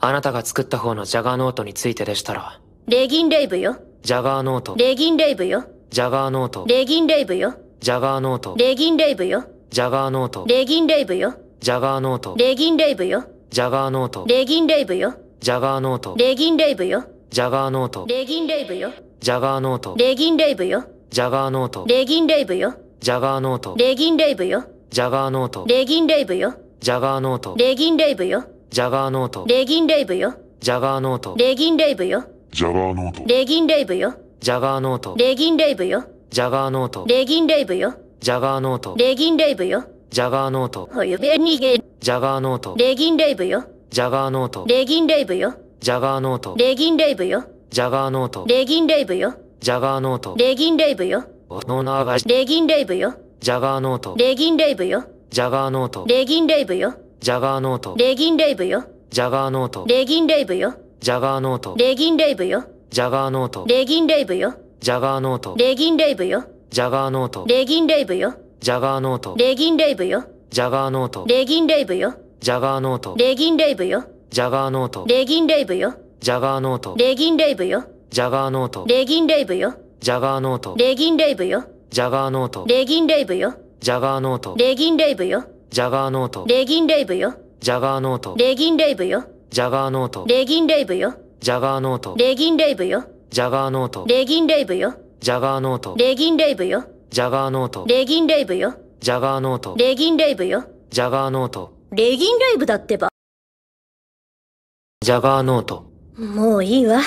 あなたが作った方のジャガーノートについてでしたら。レギンレイブよ。ジャガーノート。レギンレイブよ。ジャガーノート。レギンレイブよ。ジャガーノート。レギンレイブよ。ジャガーノート。レギンレイブよ。ジャガーノート。レギンレイブよ。ジャガーノート。レギンレイブよ。ジャガーノート。レギンレイブよ。ジャガーノート。レギンレイブよ。ジャガーノート。レギンレイブよ。ジャガーノート。レギンレイブよ。ジャガーノート。レギンレイブよ。ジャガーノート。レギンレイブよ。ジャガーノート。レギンレイブよ。ジャガーノート。レギンレイブよ。ジャガーノート。レギンレイブよ。ジャガーノート。レギンレイブよ。ジャガーノート。レギンレイブよ。ジャガーノート。レギンレイブよ。ジャガーノート。レギンレイブよ。ジャガーノート。おゆべにげ。ジャガーノート。レギンレイブよ。ジャガーノート。レギンレイブよ。ジャガーノート。レギンレイブよ。ジャガーノート。レギンレイブよ。ジャガーノート。レギンレイブよ。おのながし。レギンレイブよ。ジャガーノート。レギンレイブよ。ジャガーノート。レギンレイブよ。ジャガーノート。レギンレイブよ。ジャガーノート。レギンレイブよ。ジャガーノート。レギンレイブよ。ジャガーノート。レギンレイブよ。ジャガーノート。レギンレイブよ。ジャガーノート。レギンレイブよ。ジャガーノート。レギンレイブよ。ジャガーノート。レギンレイブよ。ジャガーノート。レギンレイブよ。ジャガーノート。レギンレイブよ。ジャガーノート。レギンレイブよ。ジャガーノート。レギンレイブよ。ジャガーノート。レギンレイブよ。ジャガーノート。レギンレイブよ。ジャガーノート。レギンレイブよ。ジャガーノート。レギンレイブよ。ジャガーノート。レギンレイブよ。ジャガーノート。レギンレイブよ。ジャガーノート。レギンレイブよ。ジャガーノート。レギンレイブよ。ジャガーノート。レギンレイブよ。ジャガーノート。レギンレイブよ。ジャガーノート。レギンレイブよ。ジャガーノート。レギンレイブだってば。ジャガーノート。もういいわ。